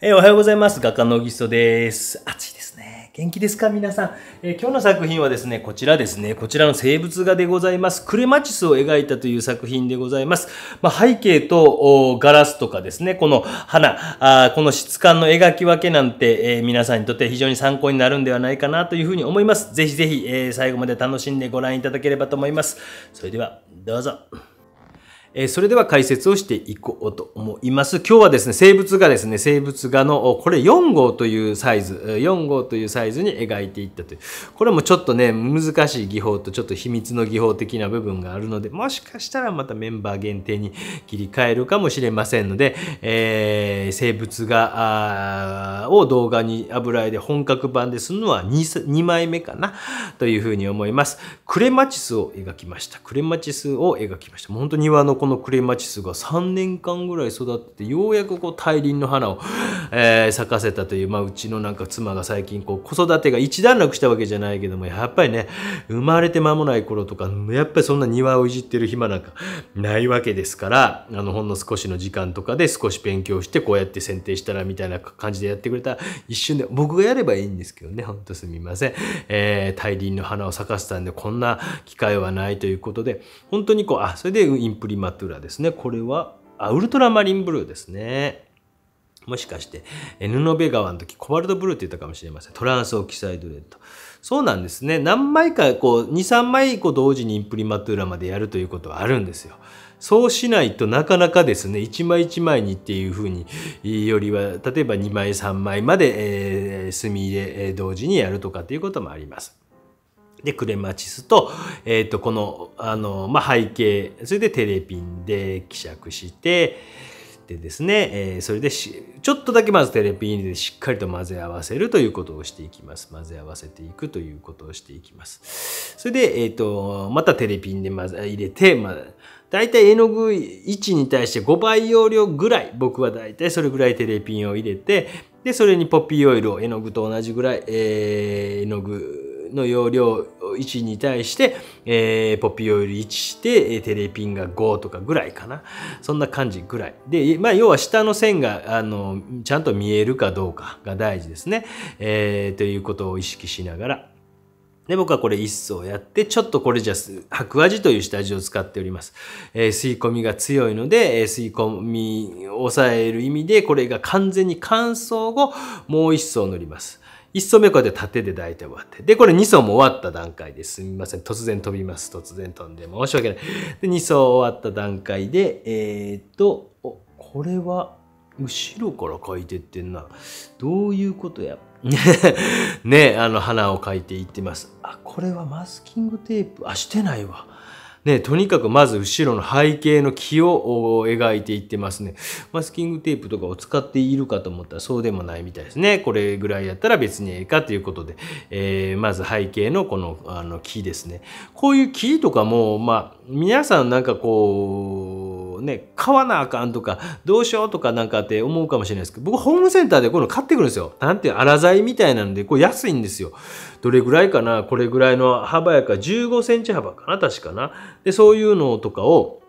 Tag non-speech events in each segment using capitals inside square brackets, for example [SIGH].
えー、おはようございます。画家のギスです。暑いですね。元気ですか皆さん、えー、今日の作品はですね、こちらですね。こちらの生物画でございます。クレマチスを描いたという作品でございます。まあ、背景とガラスとかですね、この花あ、この質感の描き分けなんて、えー、皆さんにとって非常に参考になるんではないかなというふうに思います。ぜひぜひ、え最後まで楽しんでご覧いただければと思います。それでは、どうぞ。えそれでは解説をしていこうと思います。今日はですね、生物画ですね、生物画の、これ4号というサイズ、4号というサイズに描いていったという。これもちょっとね、難しい技法とちょっと秘密の技法的な部分があるので、もしかしたらまたメンバー限定に切り替えるかもしれませんので、えー、生物画を動画に油絵で本格版でするのは 2, 2枚目かなというふうに思います。クレマチスを描きました。クレマチスを描きました。本当庭のここのクレマチスが3年間ぐらい育ってようやくこう大輪の花を、えー、咲かせたという、まあ、うちのなんか妻が最近こう子育てが一段落したわけじゃないけどもやっぱりね生まれて間もない頃とかやっぱりそんな庭をいじってる暇なんかないわけですからあのほんの少しの時間とかで少し勉強してこうやって剪定したらみたいな感じでやってくれた一瞬で僕がやればいいんですけどねほんとすみません、えー、大輪の花を咲かせたんでこんな機会はないということで本当にこうあそれでインプリマトゥラですね。これは、あ、ウルトラマリンブルーですね。もしかして、ノベ川の時、コバルトブルーって言ったかもしれません。トランスオキサイドレッド。そうなんですね。何枚か、こう、2、3枚、こう、同時にインプリマトゥラまでやるということはあるんですよ。そうしないとなかなかですね、1枚1枚にっていうふうによりは、例えば2枚3枚まで、えー、墨入れ、え同時にやるとかっていうこともあります。で、クレマチスと、えっ、ー、と、この、あの、まあ、背景、それでテレピンで希釈して、でですね、えー、それでちょっとだけまずテレピンでしっかりと混ぜ合わせるということをしていきます。混ぜ合わせていくということをしていきます。それで、えっ、ー、と、またテレピンで混ぜ入れて、まあ、大体絵の具1に対して5倍容量ぐらい、僕はだいたいそれぐらいテレピンを入れて、で、それにポピーオイルを絵の具と同じぐらい、えー、絵の具の容量1に対して、えー、ポピオイル1してテレピンが5とかぐらいかなそんな感じぐらいで、まあ、要は下の線があのちゃんと見えるかどうかが大事ですね、えー、ということを意識しながらで、僕はこれ1層やって、ちょっとこれじゃ、白味という下地を使っております。えー、吸い込みが強いので、えー、吸い込みを抑える意味で、これが完全に乾燥後、もう1層塗ります。1層目こうやって縦で大体終わって。で、これ2層も終わった段階ですみません。突然飛びます。突然飛んで。申し訳ない。で、2層終わった段階で、えー、っと、お、これは、後ろから書いてってんな。どういうことや [LAUGHS] ね、あの、花を描いていってます。あ、これはマスキングテープ。あ、してないわ。ね、とにかくまず後ろの背景の木を描いていってますね。マスキングテープとかを使っているかと思ったらそうでもないみたいですね。これぐらいやったら別にええかということで、えー、まず背景のこのあの木ですね。こういう木とかも、まあ、皆さんなんかこう、ね、買わなあかんとか、どうしようとかなんかって思うかもしれないですけど、僕ホームセンターでこういうの買ってくるんですよ。なんていう、粗材みたいなんで、これ安いんですよ。どれぐらいかなこれぐらいの幅やか15センチ幅かな確かな。で、そういうのとかを、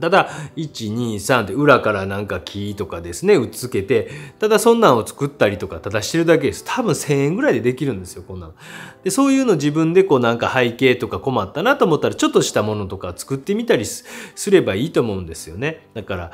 ただ、123って裏からなんか木とかですね、うっつけて、ただそんなんを作ったりとか、ただしてるだけです。多分1000円ぐらいでできるんですよ、こんなの。で、そういうの自分でこうなんか背景とか困ったなと思ったら、ちょっとしたものとか作ってみたりすればいいと思うんですよね。だから、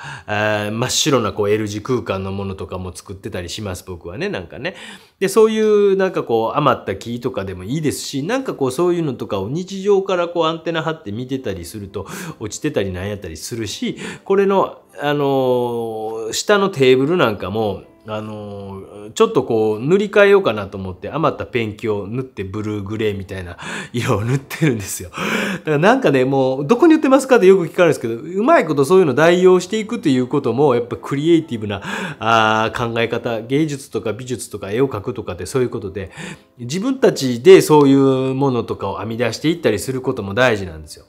あ真っ白なこう L 字空間のものとかも作ってたりします、僕はね、なんかね。で、そういうなんかこう余った木とかでもいいですし、なんかこうそういうのとかを日常からこうアンテナ張って見てたりすると、落ちてたりなんやったりするするし、これの、あの、下のテーブルなんかも、あのちょっとこう塗り替えようかなと思って余ったペンキを塗ってブルーグレーみたいな [LAUGHS] 色を塗ってるんですよ。だからなんかね、もうどこに売ってますかってよく聞かれるんですけど、うまいことそういうの代用していくということも、やっぱクリエイティブなあ考え方、芸術とか美術とか絵を描くとかってそういうことで、自分たちでそういうものとかを編み出していったりすることも大事なんですよ。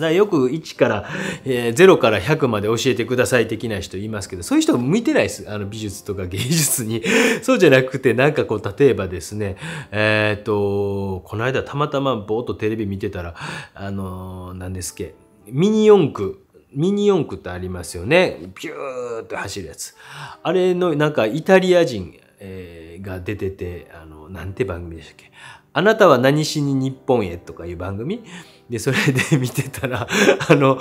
だよく1から、えー、0から100まで教えてください的な人いますけど、そういう人向いてないです。あの美術とか芸術に。[LAUGHS] そうじゃなくて、なんかこう、例えばですね、えっ、と、この間たまたまぼーっとテレビ見てたら、あのー、何ですっけ、ミニ四駆。ミニ四駆ってありますよね。ビューって走るやつ。あれの、なんかイタリア人、えー、が出てて、あの、なんて番組でしたっけあなたは何しに日本へとかいう番組で、それで [LAUGHS] 見てたら、あの、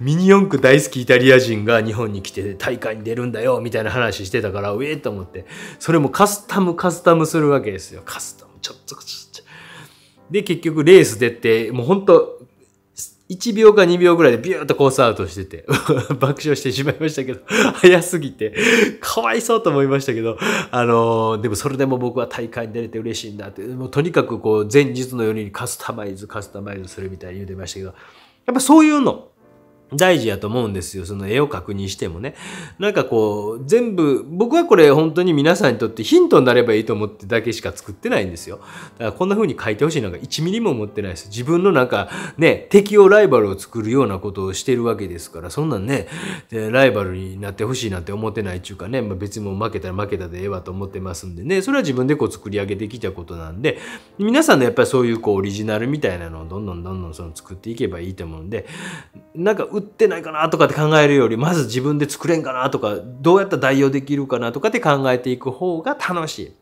ミニ四駆大好きイタリア人が日本に来て大会に出るんだよ、みたいな話してたから、うえと思って、それもカスタムカスタムするわけですよ。カスタム、ちょっと、ちょっと。で、結局レース出て、もうほんと、1秒か2秒ぐらいでビューッとコースアウトしてて [LAUGHS] 爆笑してしまいましたけど [LAUGHS] 早すぎてかわいそうと思いましたけど、あのー、でもそれでも僕は大会に出れて嬉しいんだって、もうとにかくこう、前日のようにカスタマイズ、カスタマイズするみたいに言うてましたけど、やっぱそういうの、大事やと思うんですよ。その絵を確認してもね。なんかこう、全部、僕はこれ本当に皆さんにとってヒントになればいいと思ってだけしか作ってないんですよ。だからこんな風に書いてほしいなんか1ミリも思ってないです。自分のなんかね、敵をライバルを作るようなことをしてるわけですから、そんなんね、ライバルになってほしいなんて思ってないっていうかね、まあ、別にもう負けたら負けたでええわと思ってますんでね、それは自分でこう作り上げてきたことなんで、皆さんのやっぱりそういうこうオリジナルみたいなのをどんどんどんどんその作っていけばいいと思うんで、なんか売ってないかなとかって考えるより、まず自分で作れんかなとか、どうやったら代用できるかなとかって考えていく方が楽しい。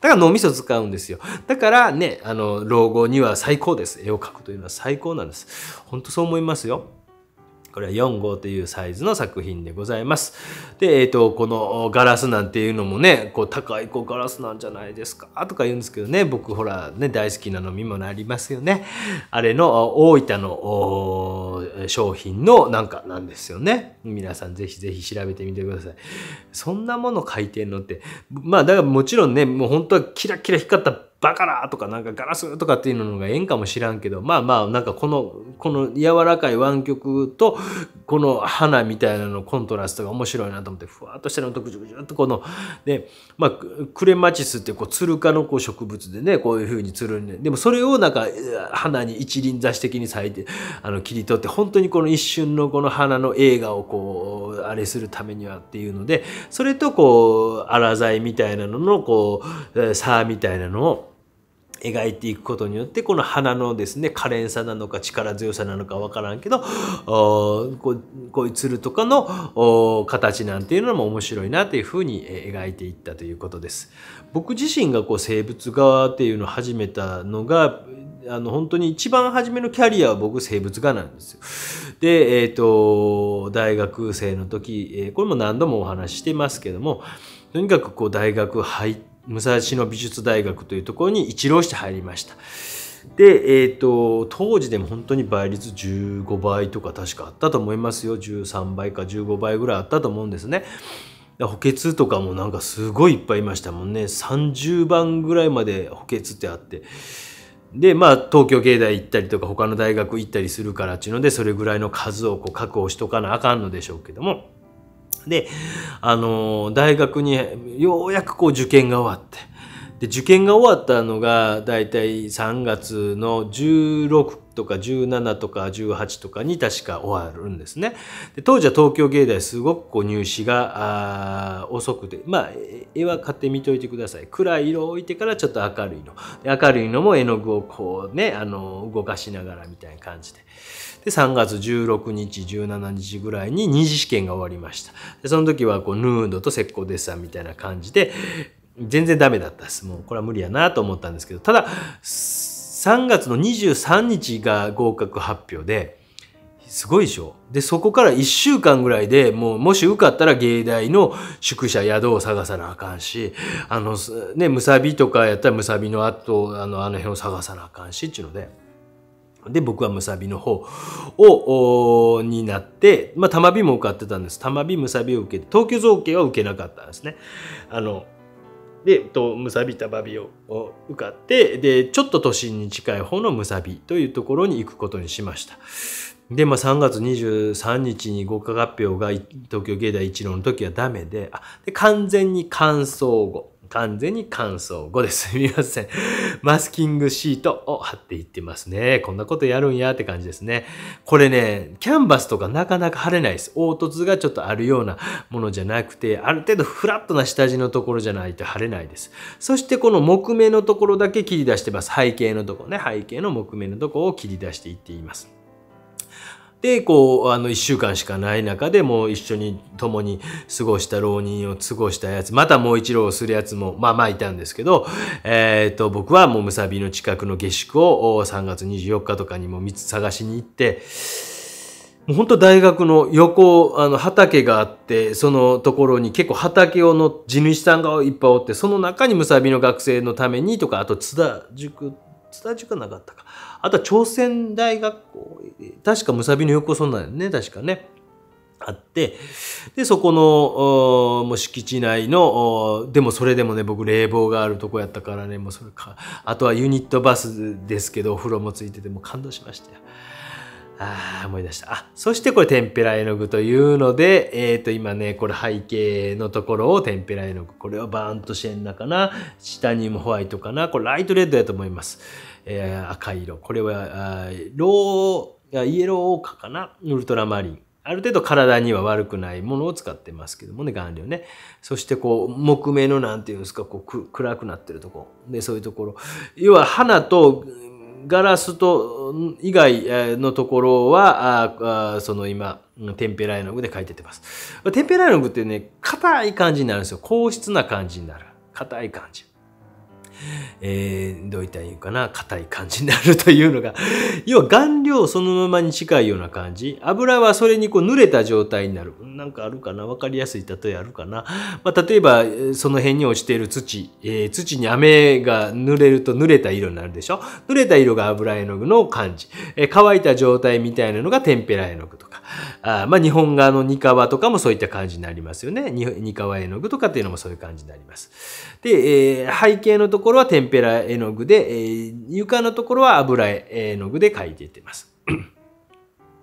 だから脳みそ使うんですよ。だからね、あの、老後には最高です。絵を描くというのは最高なんです。本当そう思いますよ。これは4号というサイズの作品でございます。で、えっ、ー、と、このガラスなんていうのもね、こう高いこうガラスなんじゃないですかとか言うんですけどね、僕ほらね、大好きなのみもなりますよね。あれの大分の商品のなんかなんですよね。皆さんぜひぜひ調べてみてください。そんなもの書いてんのって、まあだからもちろんね、もう本当はキラキラ光ったバカだとかなんかガラスとかっていうのがええんかもしらんけどまあまあなんかこのこの柔らかい湾曲とこの花みたいなのコントラストが面白いなと思ってふわっとしたのとぐじゅぐじゅっとこのでまあクレマチスってこうツル科のこう植物でねこういうふうにつるんででもそれをなんか花に一輪挿し的に咲いてあの切り取って本当にこの一瞬のこの花の映画をこうあれするためにはっていうのでそれとこう荒材みたいなののこうあみたいなのを描いていくことによってこの花のですね可憐さなのか力強さなのか分からんけどこういう鶴とかの形なんていうのも面白いなというふうに描いていったということです。僕自身がこう生物画っていうのを始めたのがあの本当に一番初めのキャリアは僕生物画なんですよ。で、えっ、ー、と大学生の時、えこれも何度もお話してますけどもとにかくこう大学入って武蔵野美術大学というところに一浪して入りました。で、えーと、当時でも本当に倍率15倍とか確かあったと思いますよ13倍か15倍ぐらいあったと思うんですね。補欠とかもなんかすごいいっぱいいましたもんね30番ぐらいまで補欠ってあってでまあ東京芸大行ったりとか他の大学行ったりするからっちゅうのでそれぐらいの数をこう確保しとかなあかんのでしょうけどもで、あの、大学にようやくこう受験が終わって、で、受験が終わったのが、大体3月の16とか17とか18とかに確か終わるんですね。で当時は東京芸大すごくこう入試が遅くて、まあ、絵は買って見といてください。暗い色を置いてからちょっと明るいの。明るいのも絵の具をこうね、あの、動かしながらみたいな感じで。で、3月16日、17日ぐらいに二次試験が終わりました。でその時はこう、ヌードと石膏デッサンみたいな感じで、全然ダメだったです。もうこれは無理やなと思ったんですけど、ただ、3月の23日が合格発表で、すごいでしょで、そこから1週間ぐらいでもう、もし受かったら芸大の宿舎、宿を探さなあかんし、あの、ね、むさびとかやったらむさびの後、あの、あの辺を探さなあかんし、っていうので。で、僕はむさびの方を、になって、まあ、たまびも受かってたんです。たまびむさびを受けて、東京造形は受けなかったんですね。あの、で、と、むさびたバビを受かって、で、ちょっと都心に近い方のむさびというところに行くことにしました。で、まあ、3月23日に合格発表が東京芸大一郎の時はダメで、あ、で、完全に乾燥後。完全に乾燥後です。す [LAUGHS] みません。マスキングシートを貼っていってますね。こんなことやるんやって感じですね。これね、キャンバスとかなかなか貼れないです。凹凸がちょっとあるようなものじゃなくて、ある程度フラットな下地のところじゃないと貼れないです。そしてこの木目のところだけ切り出してます。背景のとこね、背景の木目のとこを切り出していっています。でこうあの1週間しかない中でもう一緒に共に過ごした浪人を過ごしたやつまたもう一浪するやつもまあまあいたんですけど、えー、と僕はもうむさびの近くの下宿を3月24日とかにも探しに行って。もう本当大学の横、あの畑があって、そのところに結構畑をの地主さんがいっぱいおって、その中にむさびの学生のためにとか、あと津田塾津田塾なかったか。あとは朝鮮大学校、確かムサビの横そんなんね、確かね。あって、で、そこの、もう敷地内の、でもそれでもね、僕冷房があるとこやったからね、もうそれか、あとはユニットバスですけど、お風呂もついてて、も感動しましたよ。ああ、思い出した。あ、そしてこれ天ペら絵の具というので、えっ、ー、と、今ね、これ背景のところを天ペら絵の具。これはバーンとシェンナかな。下にもホワイトかな。これライトレッドやと思います。えー、赤色。これは、あロー、イエローオーカかな。ウルトラマリン。ある程度体には悪くないものを使ってますけどもね、顔料ね。そしてこう、木目のなんていうんですか、こう、暗くなってるとこ。で、そういうところ。要は、花とガラスと以外のところは、あその今、テンペライノグで書いててます。テンペライノグってね、硬い感じになるんですよ。硬質な感じになる。硬い感じ。えー、どういったらいいかな、硬い感じになるというのが、[LAUGHS] 要は顔料そのままに近いような感じ。油はそれにこう濡れた状態になる。なんかあるかなわかりやすい例えあるかな、まあ、例えば、その辺に落ちている土、えー、土に雨が濡れると濡れた色になるでしょ濡れた色が油絵の具の感じ。えー、乾いた状態みたいなのがテンペラ絵の具とか。あまあ、日本画のニカワとかもそういった感じになりますよね。ニカワ絵の具とかっていうのもそういう感じになります。で、えー、背景のところころは天ぷら絵の具で、えー、床のところは油絵の具で描いていってます。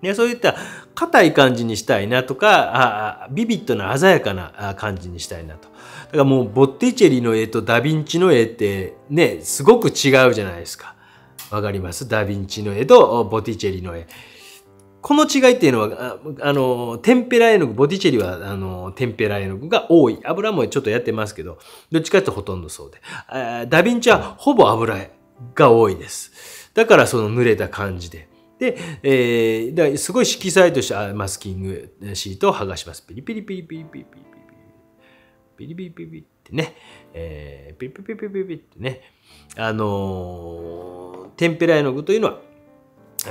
ね、[CLEARS THROAT] そういった硬い感じにしたいなとかあビビットな鮮やかな感じにしたいなとだからもうボッティチェリの絵とダ・ヴィンチの絵ってねすごく違うじゃないですかわかりますダ・ヴィンチの絵とボッティチェリの絵この違いっていうのは、ああの、天ペラ絵の具、ボディチェリは、あの、天ペラ絵の具が多い。油もちょっとやってますけど、どっちかってほとんどそうで。ダヴィンチはほぼ油絵が多いです。だからその濡れた感じで。で、えー、だすごい色彩としてマスキングシートを剥がします。ピリピリピリピリピリピリピリピリピリピリってね、えー、ピリピリピリピリってね、あのー、ンペラ絵の具というのは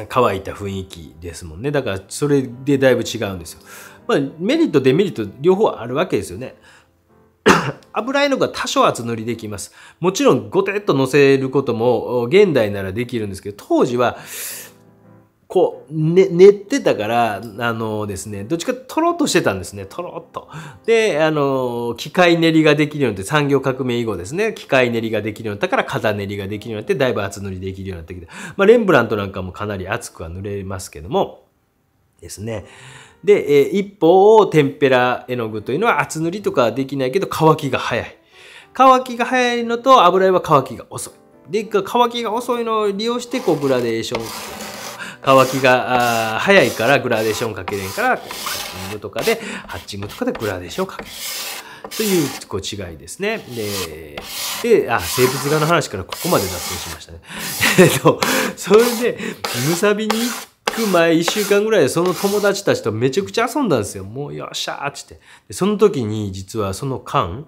乾いた雰囲気ですもんね。だからそれでだいぶ違うんですよ。まあ、メリット、デメリット両方あるわけですよね。[COUGHS] 油絵の具は多少厚塗りできます。もちろんごてっと乗せることも現代ならできるんですけど、当時はこう、ね、寝てたから、あのですね、どっちかとろっとしてたんですね、とろっと。で、あの、機械練りができるようになって、産業革命以後ですね、機械練りができるようになったから、肩練りができるようになって、だいぶ厚塗りできるようになってきて、まあ、レンブラントなんかもかなり厚くは塗れますけども、ですね。で、え一方テンペラ絵の具というのは厚塗りとかはできないけど、乾きが早い。乾きが早いのと油絵は乾きが遅い。で、乾きが遅いのを利用して、こう、グラデーション。乾きが早いからグラデーションかけれんからハッチングとかでハッチングとかでグラデーションかける。というこう違いですね。で、で、あ、生物画の話からここまで脱線しましたね。[LAUGHS] えっと、それで、ムサビに行く前1週間ぐらいでその友達たちとめちゃくちゃ遊んだんですよ。もうよっしゃーっって。その時に実はその間、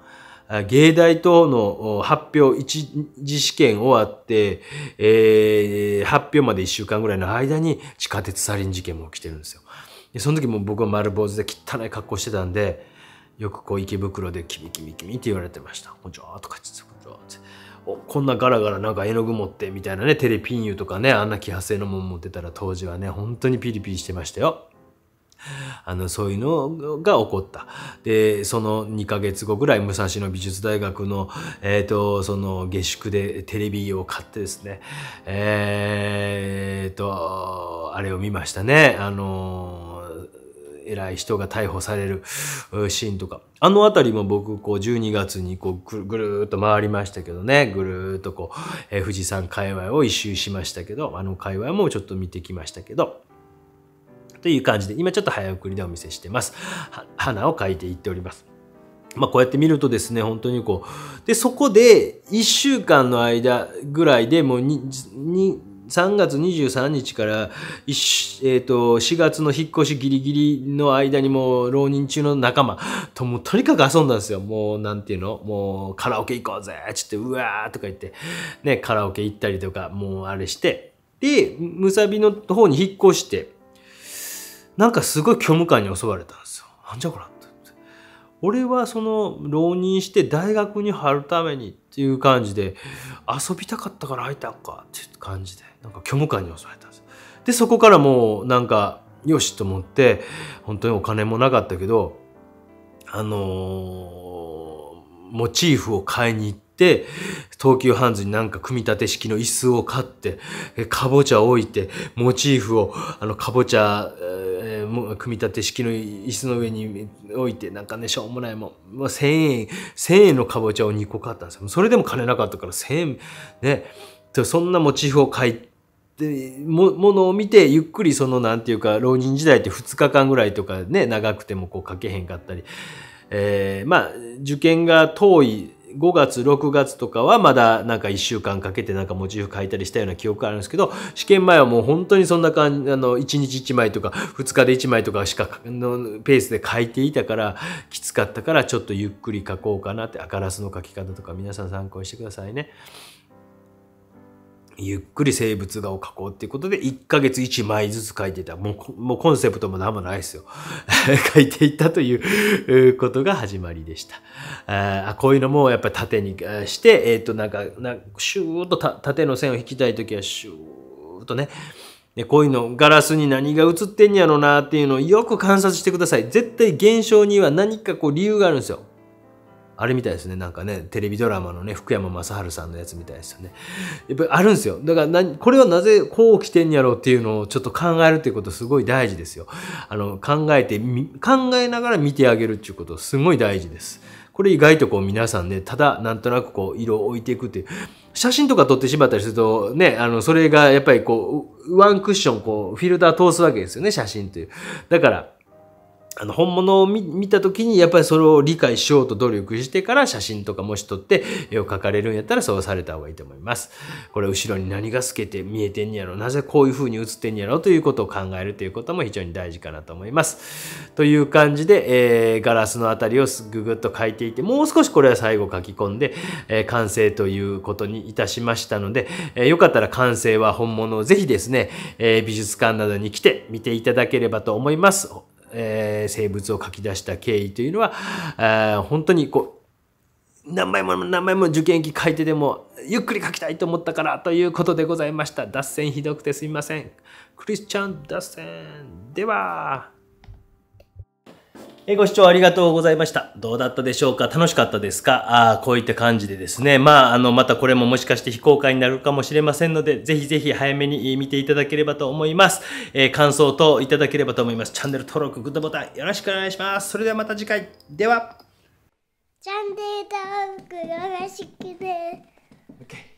芸大等の発表一次試験終わって、えー、発表まで一週間ぐらいの間に地下鉄サリン事件も起きてるんですよ。で、その時も僕は丸坊主で汚い格好してたんで、よくこう池袋で「キキミキミって言われてました「こんちは」とか「こんちは」て「こんなガラガラなんか絵の具持って」みたいなねテレピンユとかねあんな揮発性のもん持ってたら当時はね本当にピリピリしてましたよ。[LAUGHS] あの、そういうのが起こった。で、その2ヶ月後ぐらい、武蔵野美術大学の、えっ、ー、と、その下宿でテレビを買ってですね、えっ、ー、と、あれを見ましたね。あの、偉い人が逮捕されるシーンとか。あの辺りも僕、こう、12月に、こう、ぐるーっと回りましたけどね、ぐるーっとこう、えー、富士山界隈を一周しましたけど、あの界隈もちょっと見てきましたけど、という感じで、今ちょっと早送りでお見せしてます。花を描いていっております。まあ、こうやって見るとですね、本当にこう。で、そこで、1週間の間ぐらいでもう3月23日から、えー、と4月の引っ越しギリギリの間にもう浪人中の仲間ともとにかく遊んだんですよ。もうなんていうのもうカラオケ行こうぜちょっとうわーとか言って、ね、カラオケ行ったりとかもうあれして、で、ムサビの方に引っ越して、なんかすごい虚無感に襲われたんですよ。なんじゃこらって。俺はその浪人して大学に入るためにっていう感じで遊びたかったから入いたんかっていう感じでなんか虚無感に襲われたんですよ。でそこからもうなんかよしと思って本当にお金もなかったけどあのー、モチーフを買いに行って東急ハンズになんか組み立て式の椅子を買ってかぼちゃ置いてモチーフをあのかぼちゃ、えー、組み立て式の椅子の上に置いてなんかねしょうもないもん、まあ、1,000円1,000円のかぼちゃを2個買ったんですよそれでも金なかったから1,000円ねそんなモチーフを買いでもものを見てゆっくりその何て言うか浪人時代って2日間ぐらいとかね長くてもこう書けへんかったり、えー、まあ受験が遠い5月、6月とかはまだなんか1週間かけてなんかモチーフ書いたりしたような記憶があるんですけど、試験前はもう本当にそんな感じ、あの、1日1枚とか、2日で1枚とかしか、のペースで書いていたから、きつかったからちょっとゆっくり書こうかなって、アカラスの書き方とか皆さん参考にしてくださいね。ゆっくり生物画を描こうっていうことで、1ヶ月1枚ずつ描いていた。もう、もうコンセプトも何もないですよ。[LAUGHS] 描いていったということが始まりでした。あこういうのもやっぱり縦にして、えっ、ー、と、なんか、なんシューッと縦の線を引きたいときは、シューッとね、でこういうのガラスに何が映ってんやろなっていうのをよく観察してください。絶対現象には何かこう理由があるんですよ。あれみたいですね。なんかね、テレビドラマのね、福山雅治さんのやつみたいですよね。やっぱりあるんですよ。だからこれはなぜこう来てんやろうっていうのをちょっと考えるっていうことすごい大事ですよ。あの、考えて、考えながら見てあげるっていうことすごい大事です。これ意外とこう皆さんね、ただなんとなくこう色を置いていくっていう。写真とか撮ってしまったりするとね、あの、それがやっぱりこう、ワンクッションこう、フィルター通すわけですよね、写真という。だから、あの本物を見た時にやっぱりそれを理解しようと努力してから写真とかもし撮って絵を描かれるんやったらそうされた方がいいと思います。これ後ろに何が透けて見えてんやろなぜこういう風に映ってんやろということを考えるということも非常に大事かなと思います。という感じで、えー、ガラスのあたりをぐぐっと描いていてもう少しこれは最後書き込んで、えー、完成ということにいたしましたので、えー、よかったら完成は本物をぜひですね、え美術館などに来て見ていただければと思います。えー、生物を書き出した経緯というのは、え本当にこう、何枚も何枚も受験期書いてでもゆっくり書きたいと思ったからということでございました。脱線ひどくてすみません。クリスチャン脱線。では。えご視聴ありがとうございました。どうだったでしょうか楽しかったですかああ、こういった感じでですね。まあ、あの、またこれももしかして非公開になるかもしれませんので、ぜひぜひ早めに見ていただければと思います。えー、感想等いただければと思います。チャンネル登録、グッドボタンよろしくお願いします。それではまた次回。では。チャンネル登録よろしくね。OK。